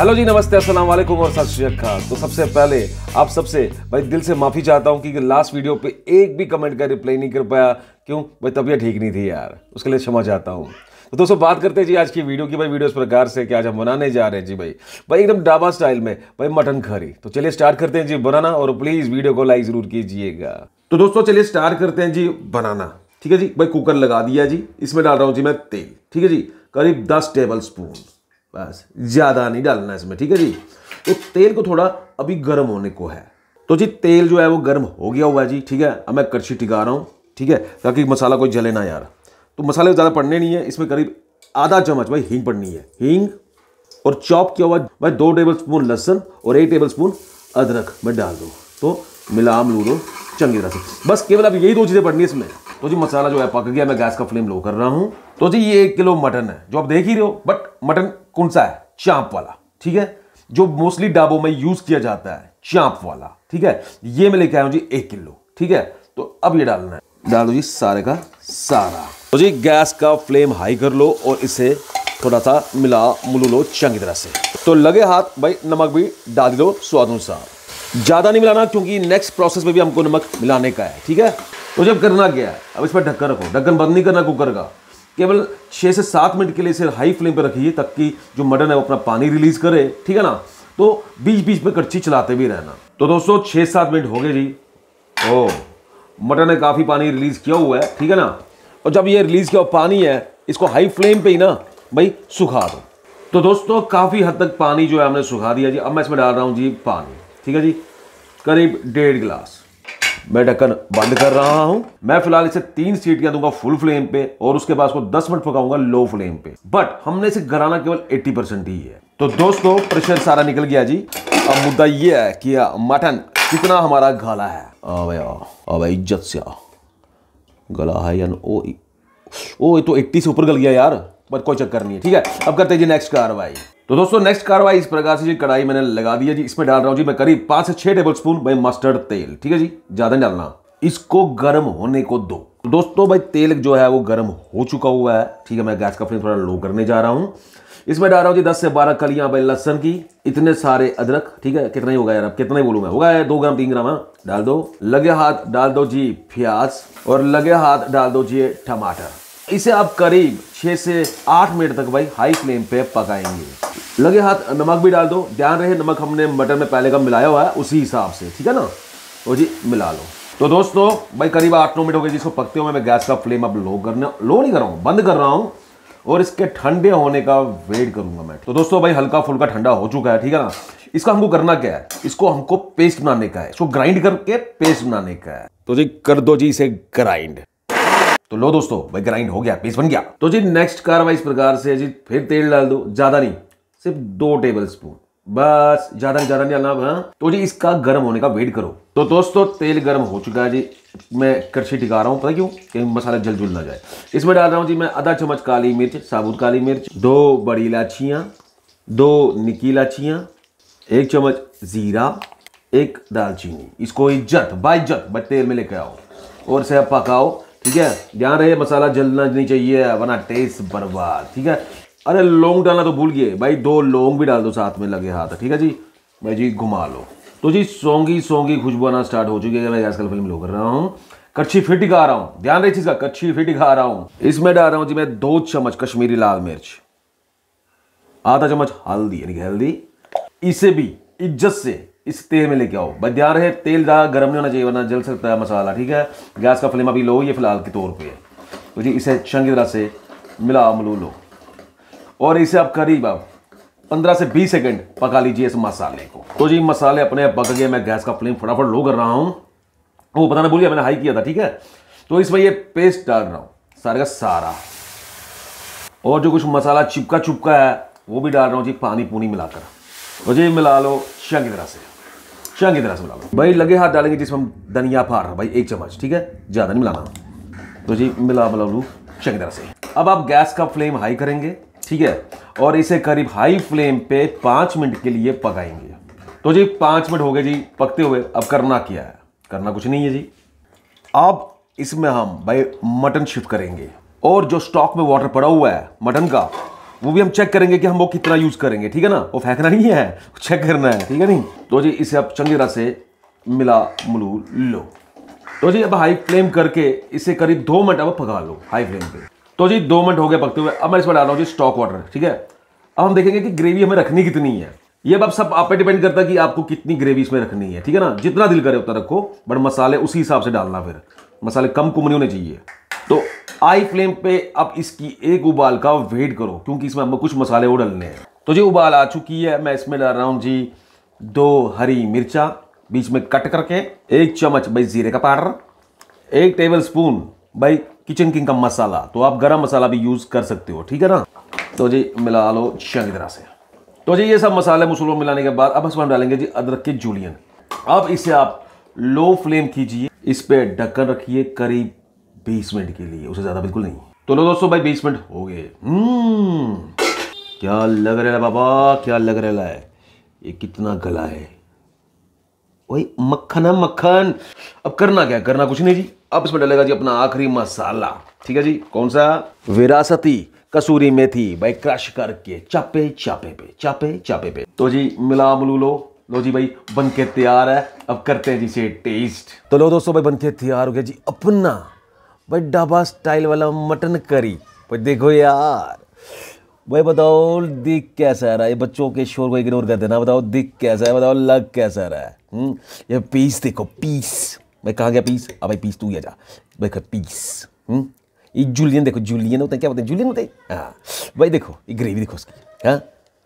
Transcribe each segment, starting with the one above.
Hello जी नमस्ते अस्सलाम वालेकुम और सत तो सबसे पहले आप सबसे भाई दिल से माफ़ी चाहता हूँ कि लास्ट वीडियो पे एक भी कमेंट का रिप्लाई नहीं कर पाया क्यों भाई तबीयत ठीक नहीं थी यार उसके लिए क्षमा चाहता हूँ तो दोस्तों बात करते हैं जी आज की वीडियो की भाई वीडियो इस प्रकार से कि आज हम बनाने जा रहे हैं जी भाई भाई एकदम डाबा स्टाइल में भाई मटन खरी तो चलिए स्टार्ट करते हैं जी बनाना और प्लीज़ वीडियो को लाइक ज़रूर कीजिएगा तो दोस्तों चलिए स्टार्ट करते हैं जी बनाना ठीक है जी भाई कुकर लगा दिया जी इसमें डाल रहा हूँ जी मैं तेल ठीक है जी करीब दस टेबल स्पून बस ज़्यादा नहीं डालना इसमें ठीक है जी तो तेल को थोड़ा अभी गर्म होने को है तो जी तेल जो है वो गर्म हो गया हुआ है जी ठीक है अब मैं करछी टिका रहा हूँ ठीक है ताकि मसाला कोई जले ना यार तो मसाले ज़्यादा पड़ने नहीं है इसमें करीब आधा चम्मच भाई हींग पड़नी है हींग और चॉप किया हुआ भाई दो टेबल स्पून लहसुन और एक टेबल स्पून अदरक मैं डाल दूँ तो मिलाम लू दो तो चंगी तरह से बस केवल अब यही दो चीज़ें पड़नी है इसमें तो जी मसाला जो है पक गया मैं गैस का फ्लेम लो कर रहा हूँ तो जी ये एक किलो मटन है जो आप देख ही रहे हो बट मटन कौन सा है चांप वाला ठीक है जो मोस्टली डाबो में यूज किया जाता है चांप वाला ठीक है ये मैं लेके आया हूं जी एक किलो ठीक है तो अब ये डालना है डालो जी सारे का सारा तो जी गैस का फ्लेम हाई कर लो और इसे थोड़ा सा मिला मुलू लो चंगी तरह से तो लगे हाथ भाई नमक भी डाल दो स्वाद अनुसार ज़्यादा नहीं मिलाना क्योंकि नेक्स्ट प्रोसेस में भी हमको नमक मिलाने का है ठीक है तो जब करना क्या है अब इस पर ढक्कन रखो ढक्कन बंद नहीं करना कुकर का केवल छः से सात मिनट के लिए इसे हाई फ्लेम पर रखिए ताकि जो मटन है वो अपना पानी रिलीज करे ठीक है ना तो बीच बीच में कच्ची चलाते भी रहना तो दोस्तों छः सात मिनट हो गए जी ओ मटन ने काफ़ी पानी रिलीज़ किया हुआ है ठीक है ना और जब ये रिलीज़ किया हुआ पानी है इसको हाई फ्लेम पे ही ना भाई सुखा दो तो दोस्तों काफ़ी हद तक पानी जो है हमने सुखा दिया जी अब मैं इसमें डाल रहा हूँ जी पानी ठीक है जी करीब डेढ़ गिलास मैं ढक्कन बंद कर रहा हूं मैं फिलहाल इसे तीन सीटियां दूंगा फुल फ्लेम पे और उसके बाद उसको 10 मिनट पकाऊंगा लो फ्लेम पे बट हमने इसे घराना केवल 80 परसेंट ही है तो दोस्तों प्रेशर सारा निकल गया जी अब मुद्दा ये है कि मटन कितना हमारा गला है इज्जत से आ गला है ओ ओ ये तो 80 से ऊपर गल गया यार बट कोई चक्कर नहीं है ठीक है अब करते जी नेक्स्ट कार्रवाई तो दोस्तों नेक्स्ट कार्रवाई इस प्रकार से जी कढ़ाई मैंने लगा दिया जी इसमें डाल रहा हूँ जी मैं करीब पाँच से छः टेबल स्पून भाई मस्टर्ड तेल ठीक है जी ज़्यादा नहीं डालना इसको गर्म होने को दो तो दोस्तों भाई तेल जो है वो गर्म हो चुका हुआ है ठीक है मैं गैस का फ्लेम थोड़ा लो करने जा रहा हूँ इसमें डाल रहा हूँ जी दस से बारह कलियाँ भाई लहसन की इतने सारे अदरक ठीक है कितना ही होगा यार अब कितना ही बोलूँ मैं होगा यार दो ग्राम तीन ग्राम हाँ? डाल दो लगे हाथ डाल दो जी प्याज और लगे हाथ डाल दो जी टमाटर इसे आप करीब छः से आठ मिनट तक भाई हाई फ्लेम पे पकाएंगे लगे हाथ नमक भी डाल दो ध्यान रहे नमक हमने मटर में पहले का मिलाया हुआ है उसी हिसाब से ठीक है ना तो जी मिला लो तो दोस्तों भाई करीब आठ नौ मिनट हो गए जिसको पकते हुए मैं गैस का फ्लेम अब लो करने लो नहीं कर रहा हूँ बंद कर रहा हूँ और इसके ठंडे होने का वेट करूंगा मैं तो दोस्तों भाई हल्का फुल्का ठंडा हो चुका है ठीक है ना इसका हमको करना क्या है इसको हमको पेस्ट बनाने का है इसको ग्राइंड करके पेस्ट बनाने का है तो जी कर दो जी इसे ग्राइंड तो लो दोस्तों भाई ग्राइंड हो गया पेस्ट बन गया तो जी नेक्स्ट कार्रवाई इस प्रकार से जी फिर तेल डाल दो ज्यादा नहीं सिर्फ दो टेबल स्पून बस ज़्यादा ज़्यादा नहीं अलावा हाँ। तो जी इसका गर्म होने का वेट करो तो दोस्तों तेल गर्म हो चुका है जी मैं कृषि टिका रहा हूँ पता क्यों कि मसाला जल जुल ना जाए इसमें डाल रहा हूँ जी मैं आधा चम्मच काली मिर्च साबुत काली मिर्च दो बड़ी इलाचियाँ दो निकी इलाचियाँ एक चम्मच ज़ीरा एक दालचीनी इसको इज्जत बाइज्जत बट तेल में लेकर आओ और से पकाओ ठीक है ध्यान रहे मसाला जलना नहीं चाहिए वरना टेस्ट बर्बाद ठीक है अरे लोंग डालना तो भूल गए भाई दो लोंग भी डाल दो साथ में लगे हाथ ठीक है जी भाई जी घुमा लो तो जी सोंगी सोंगी खुशबू आना स्टार्ट हो चुकी है मैं आजकल फिल्म लो कर रहा हूँ कच्ची फिट खा रहा हूँ ध्यान रही चीज़ का कच्ची फिट खा रहा हूँ इसमें डाल रहा हूँ जी मैं दो चम्मच कश्मीरी लाल मिर्च आधा चम्मच हल्दी यानी हल्दी इसे भी इज्जत से इस तेल में लेके आओ भाई ध्यान रहे तेल ज़्यादा गर्म नहीं होना चाहिए वरना जल सकता है मसाला ठीक है गैस का फ्लेम अभी लो ये फिलहाल के तौर पे तो जी इसे चंगी तरह से मिला मिलू लो और इसे आप करीब आप 15 से 20 सेकंड पका लीजिए इस मसाले को तो जी मसाले अपने पक गए मैं गैस का फ्लेम फटाफट लो कर रहा हूँ वो पता ना बोलिए मैंने हाई किया था ठीक है तो इसमें ये पेस्ट डाल रहा हूँ सारे का सारा और जो कुछ मसाला चिपका चुपका है वो भी डाल रहा हूँ जी पानी पूनी मिलाकर तो जी मिला लो चंगी तरह से चंगी तरह से मिला लो भाई लगे हाथ डालेंगे जिसमें हम धनिया फार रहा भाई एक चम्मच ठीक है ज़्यादा नहीं मिलाना तो जी मिला मिला लूँ चंगी तरह से अब आप गैस का फ्लेम हाई करेंगे ठीक है और इसे करीब हाई फ्लेम पे पाँच मिनट के लिए पकाएंगे तो जी पाँच मिनट हो गए जी पकते हुए अब करना क्या है करना कुछ नहीं है जी अब इसमें हम भाई मटन शिफ्ट करेंगे और जो स्टॉक में वाटर पड़ा हुआ है मटन का वो भी हम चेक करेंगे कि हम वो कितना यूज़ करेंगे ठीक है ना वो फेंकना नहीं है चेक करना है ठीक है नहीं तो जी इसे आप चंगी तरह से मिला मलू लो तो जी अब हाई फ्लेम करके इसे करीब दो मिनट अब पका लो हाई फ्लेम पे तो जी दो मिनट हो गए पकते हुए अब मैं इसमें डाल रहा हूँ जी स्टॉक वाटर ठीक है अब हम देखेंगे कि ग्रेवी हमें रखनी कितनी है ये अब सब आप पे डिपेंड करता है कि आपको कितनी ग्रेवी इसमें रखनी है ठीक है ना जितना दिल करे उतना रखो बट मसाले उसी हिसाब से डालना फिर मसाले कम कुमरी होने चाहिए तो आई फ्लेम पे अब इसकी एक उबाल का वेट करो क्योंकि इसमें हमें कुछ मसाले वो डालने हैं तो जी उबाल आ चुकी है मैं इसमें डाल रहा हूँ जी दो हरी मिर्चा बीच में कट करके एक चम्मच भाई जीरे का पाउडर एक टेबल स्पून भाई किचन किंग का मसाला तो आप गरम मसाला भी यूज़ कर सकते हो ठीक है ना तो जी मिला लो चंगी तरह से तो जी ये सब मसाले मसलों मिलाने के बाद अब इसमें हम डालेंगे जी अदरक के जूलियन अब इसे आप लो फ्लेम कीजिए इस पर ढक्कन रखिए करीब बीस मिनट के लिए उसे ज़्यादा बिल्कुल नहीं तो लो दोस्तों भाई बीस मिनट हो गए हम्म, क्या लग रहा है बाबा क्या लग रहा है ये कितना गला है वही मक्खन है मक्खन अब करना क्या करना कुछ नहीं जी अब इसमें डलेगा जी अपना आखिरी मसाला ठीक है जी कौन सा विरासती कसूरी मेथी भाई क्रश करके चापे चापे पे चापे चापे पे तो जी मिला मलू लो लो जी भाई बनके तैयार है अब करते हैं जी से टेस्ट तो लो दोस्तों भाई बनके तैयार हो गया जी अपना भाई ढाबा स्टाइल वाला मटन करी भाई देखो यार भाई बताओ दिख कैसा आ रहा है बच्चों के शोर को इग्नोर कर देना बताओ दिख कैसा है बताओ लग कैसा रहा है हम्म? ये पीस देखो पीस भाई कहाँ गया पीस अब भाई पीस तू ही जा भाई पीस हम्म? ये जूलियन देखो जूलियन होते हैं क्या बताए हैं जूलियन होते हैं हाँ भाई देखो ये ग्रेवी देखो उसकी हाँ?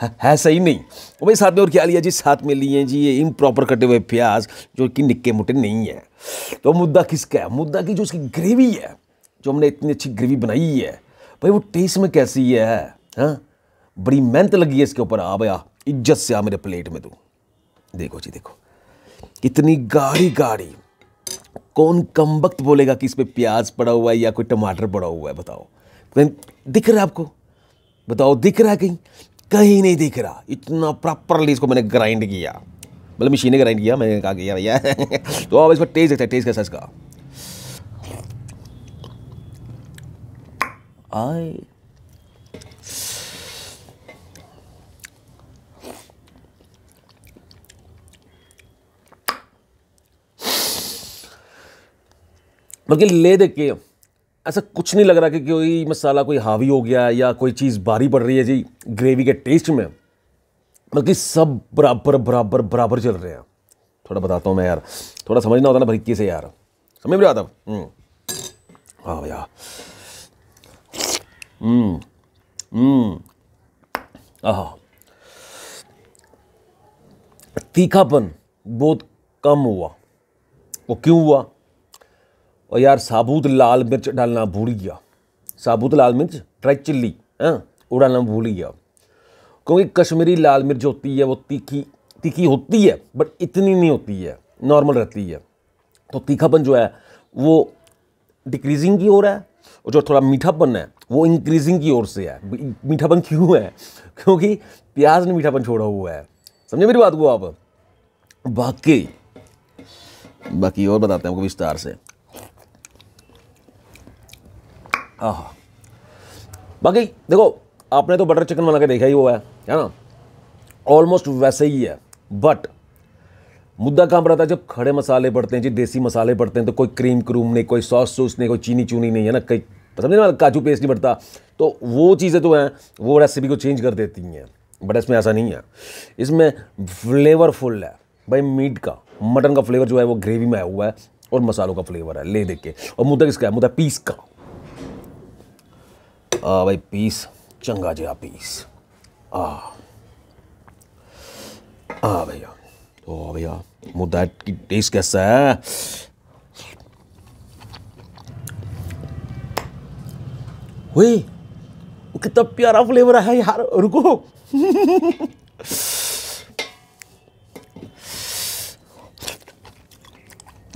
हाँ है सही नहीं और भाई साथ में और क्या लिया जी साथ में लिए जी ये इम प्रॉपर कटे हुए प्याज जो कि निक्के मोटे नहीं है तो मुद्दा किसका है मुद्दा की जो उसकी ग्रेवी है जो हमने इतनी अच्छी ग्रेवी बनाई है भाई वो टेस्ट में कैसी है हाँ बड़ी मेहनत लगी है इसके ऊपर आ भया इज्जत से आ मेरे प्लेट में तू देखो जी देखो इतनी गाढ़ी गाढ़ी कौन कम वक्त बोलेगा कि इस पर प्याज पड़ा हुआ है या कोई टमाटर पड़ा हुआ है बताओ कहीं दिख रहा है आपको बताओ दिख रहा है कहीं कहीं नहीं दिख रहा इतना प्रॉपरली इसको मैंने ग्राइंड किया मतलब मशीन ने ग्राइंड किया मैंने कहा कि यार भैया तो अब इसका टेस्ट देखते हैं टेस्ट कैसा इसका आए बल्कि ले देख के ऐसा कुछ नहीं लग रहा कि कोई मसाला कोई हावी हो गया या कोई चीज़ भारी पड़ रही है जी ग्रेवी के टेस्ट में बल्कि सब बराबर बराबर बराबर चल रहे हैं थोड़ा बताता हूँ मैं यार थोड़ा समझना होता ना भरीके से यार समझ में आता हम्म। हाँ भैया हम्म। हम्म। आह तीखापन बहुत कम हुआ वो क्यों हुआ और यार साबुत लाल मिर्च डालना भूल गया साबुत लाल मिर्च ट्राई चिल्ली हाँ वो डालना भूल गया क्योंकि कश्मीरी लाल मिर्च होती है वो तीखी तीखी होती है बट इतनी नहीं होती है नॉर्मल रहती है तो तीखापन जो है वो डिक्रीजिंग की ओर है और जो थोड़ा मीठापन है वो इंक्रीजिंग की ओर से है मीठापन क्यों है क्योंकि प्याज ने मीठापन छोड़ा हुआ है समझे मेरी बात को आप बाकी बाकी और बताते हैं आपको विस्तार से आह बाकी देखो आपने तो बटर चिकन बना के देखा ही हुआ है है ना ऑलमोस्ट वैसे ही है बट मुद्दा कहाँ पर आता है जब खड़े मसाले पड़ते हैं जी देसी मसाले पड़ते हैं तो कोई क्रीम क्रूम नहीं कोई सॉस सूस नहीं कोई चीनी चूनी नहीं है ना कई पसंद ना काजू पेस्ट नहीं पड़ता तो वो चीज़ें तो हैं वो रेसिपी को चेंज कर देती हैं बट इसमें ऐसा नहीं है इसमें फ्लेवरफुल है भाई मीट का मटन का फ्लेवर जो है वो ग्रेवी में आया हुआ है और मसालों का फ्लेवर है ले देख के और मुद्दा किसका है मुद्दा पीस का आ भाई पीस चंगा जहा पीस आ आ भैया तो भैया मुद्दा की टेस्ट कैसा है हुई कितना प्यारा फ्लेवर है यार रुको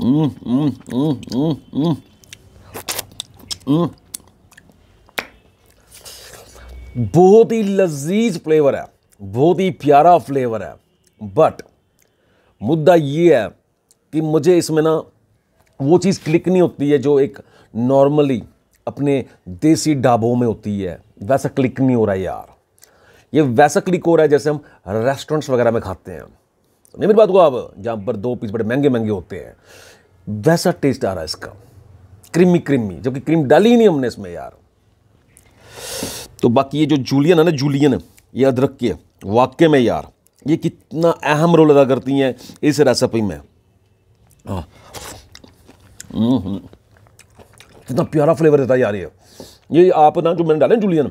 हम्म हम्म हम्म हम्म हम्म, हम्म। बहुत ही लजीज फ्लेवर है बहुत ही प्यारा फ्लेवर है बट मुद्दा ये है कि मुझे इसमें ना वो चीज़ क्लिक नहीं होती है जो एक नॉर्मली अपने देसी ढाबों में होती है वैसा क्लिक नहीं हो रहा है यार ये वैसा क्लिक हो रहा है जैसे हम रेस्टोरेंट्स वगैरह में खाते हैं तो नहीं मेरी बात को आप जहाँ पर दो पीस बड़े महंगे महंगे होते हैं वैसा टेस्ट आ रहा है इसका क्रीमी क्रीमी जबकि क्रीम डाली ही नहीं हमने इसमें यार तो बाकी ये जो जूलियन है ना जूलियन ये अदरक के वाक्य में यार ये कितना अहम रोल अदा करती हैं इस रेसिपी में हाँ। हम्म, हम्म। कितना प्यारा फ्लेवर देता है यार ये ये आप ना जो मैंने डाले जूलियन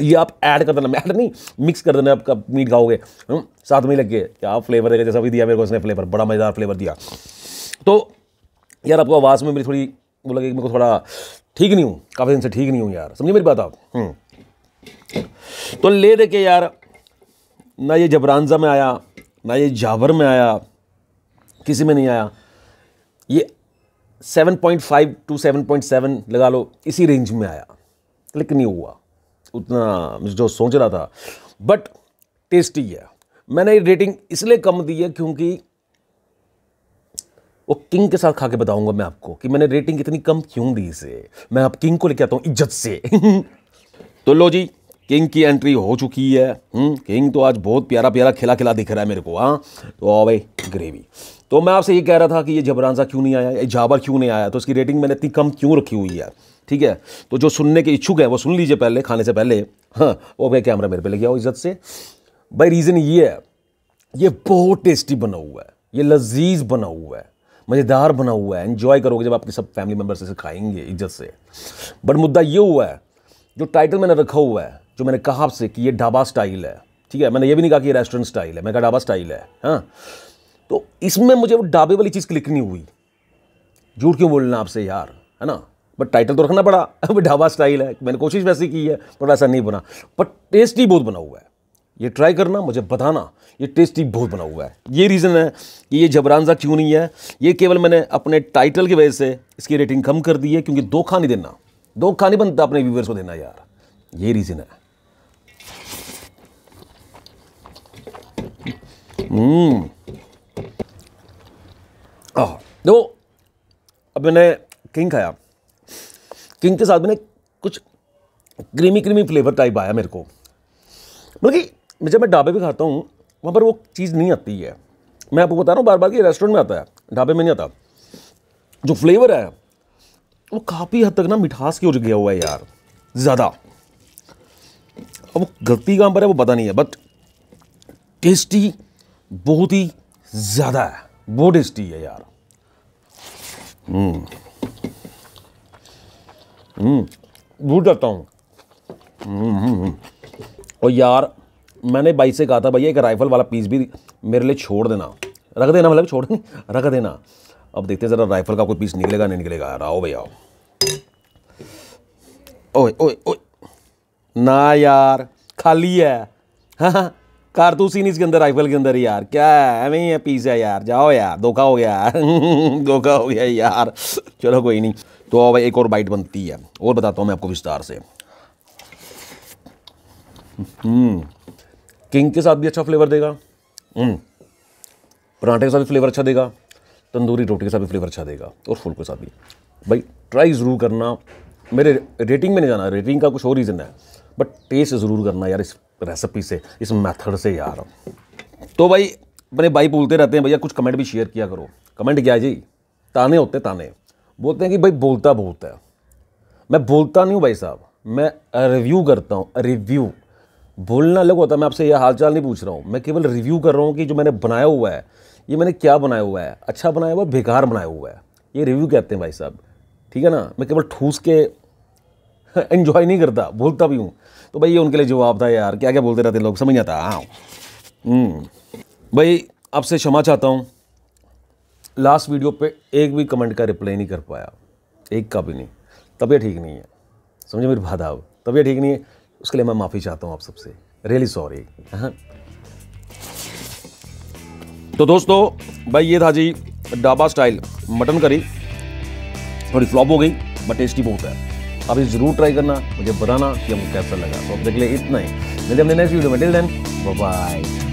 ये आप ऐड कर देना ऐड नहीं मिक्स कर देना आपका मीट खाओगे हम्म, साथ में ही लग गए क्या फ्लेवर देगा जैसा भी दिया मेरे को उसने फ्लेवर बड़ा मज़ेदार फ्लेवर दिया तो यार आपको आवाज़ में मेरी थोड़ी वो लगे मेरे को थोड़ा ठीक नहीं हूँ काफ़ी दिन से ठीक नहीं हूँ यार समझिए मेरी बात आप हम्म। तो ले दे के यार ना ये जबरानजा में आया ना ये जावर में आया किसी में नहीं आया ये 7.5 टू 7.7 लगा लो इसी रेंज में आया क्लिक नहीं हुआ उतना जो सोच रहा था बट टेस्टी है मैंने ये रेटिंग इसलिए कम दी है क्योंकि वो किंग के साथ खा के बताऊंगा मैं आपको कि मैंने रेटिंग इतनी कम क्यों दी इसे मैं अब किंग को लेके आता हूँ इज्जत से तो लो जी किंग की एंट्री हो चुकी है हुँ? हम्म, किंग तो आज बहुत प्यारा प्यारा खिला खिला दिख रहा है मेरे को हाँ तो आओ भाई ग्रेवी तो मैं आपसे ये कह रहा था कि ये जबरानजा क्यों नहीं आया ये जाबर क्यों नहीं आया तो इसकी रेटिंग मैंने इतनी कम क्यों रखी हुई है ठीक है तो जो सुनने के इच्छुक हैं वो सुन लीजिए पहले खाने से पहले हाँ वो भाई कैमरा मेरे पे ले गया हो इज्जत से भाई रीज़न ये है ये बहुत टेस्टी बना हुआ है ये लजीज बना हुआ है मज़ेदार बना हुआ है इन्जॉय करोगे जब आपके सब फैमिली मेम्बर्स इसे खाएंगे इज्जत से बट मुद्दा ये हुआ है जो टाइटल मैंने रखा हुआ है जो मैंने कहा आपसे कि ये ढाबा स्टाइल है ठीक है मैंने ये भी नहीं कहा कि रेस्टोरेंट स्टाइल है मैं कहा ढाबा स्टाइल है हाँ तो इसमें मुझे वो ढाबे वाली चीज़ क्लिक नहीं हुई झूठ क्यों बोलना आपसे यार है ना बट टाइटल तो रखना पड़ा अभी ढाबा स्टाइल है मैंने कोशिश वैसी की है पर ऐसा नहीं बना बट टेस्ट ही बहुत बना हुआ है ये ट्राई करना मुझे बताना ये टेस्टी बहुत बना हुआ है ये रीज़न है कि ये जबरानजा क्यों नहीं है ये केवल मैंने अपने टाइटल की वजह से इसकी रेटिंग कम कर दी है क्योंकि दो खा नहीं देना दो खा नहीं बनता अपने व्यूवर्स को देना यार ये रीज़न है हम्म। आह देखो अब मैंने किंग खाया किंग के साथ मैंने कुछ क्रीमी क्रीमी फ्लेवर टाइप आया मेरे को बल्कि मतलब जब मैं ढाबे पे खाता हूँ वहाँ पर वो चीज़ नहीं आती है मैं आपको बता रहा हूँ बार बार कि रेस्टोरेंट में आता है ढाबे में नहीं आता जो फ्लेवर है वो काफ़ी हद तक ना मिठास की ओर गया हुआ है यार ज़्यादा अब वो गलती कहाँ पर है वो पता नहीं है बट टेस्टी बहुत ही ज़्यादा है बहुत टेस्टी है यार भूल हम्म। हम्म। जाता हूँ हम्म, और यार मैंने बाइक से कहा था भैया एक राइफ़ल वाला पीस भी मेरे लिए छोड़ देना रख देना मतलब छोड़ रख देना अब देखते हैं ज़रा राइफ़ल का कोई पीस निकलेगा नहीं निकलेगा यार आओ भैया आओ ओए ओए ओए ना यार खाली है हाँ, हाँ कारतूस ही नहीं इसके अंदर राइफल के अंदर यार क्या है नहीं है पीस है यार जाओ यार धोखा हो गया यार धोखा हो गया यार चलो कोई नहीं तो आओ भाई एक और बाइट बनती है और बताता हूँ मैं आपको विस्तार से हम्म किंग के साथ भी अच्छा फ्लेवर देगा हम्म। पराठे के साथ भी फ्लेवर अच्छा देगा तंदूरी रोटी के साथ भी फ्लेवर अच्छा देगा और फूल के साथ भी भाई ट्राई ज़रूर करना मेरे रेटिंग में नहीं जाना रेटिंग का कुछ और रीज़न है बट टेस्ट ज़रूर करना यार इस रेसिपी से इस मेथड से यार तो भाई अपने भाई बोलते रहते हैं भैया कुछ कमेंट भी शेयर किया करो कमेंट क्या जी ताने होते ताने बोलते हैं कि भाई बोलता बहुत है मैं बोलता नहीं हूँ भाई साहब मैं रिव्यू करता हूँ रिव्यू बोलना अलग होता है मैं आपसे यह हालचाल नहीं पूछ रहा हूँ मैं केवल रिव्यू कर रहा हूँ कि जो मैंने बनाया हुआ है ये मैंने क्या बनाया हुआ है अच्छा बनाया हुआ है बेकार बनाया हुआ है ये रिव्यू कहते हैं भाई साहब ठीक है ना मैं केवल ठूस के इन्जॉय नहीं करता बोलता भी हूँ तो भाई ये उनके लिए जवाब था यार क्या क्या बोलते रहते लोग समझ आता हाँ हम्म। भाई आपसे क्षमा चाहता हूँ लास्ट वीडियो पे एक भी कमेंट का रिप्लाई नहीं कर पाया एक का भी नहीं तबीयत ठीक नहीं है समझे मेरी बात तबीयत ठीक नहीं है उसके लिए मैं माफ़ी चाहता हूं आप सबसे रियली सॉरी हाँ। तो दोस्तों भाई ये था जी डाबा स्टाइल मटन करी थोड़ी फ्लॉप हो गई बट टेस्टी बहुत है आप इसे ज़रूर ट्राई करना मुझे बताना कि हमको कैसा लगा तो अब देख ले इतना ही मिलते हमने नेक्स्ट वीडियो में टिल देन बाय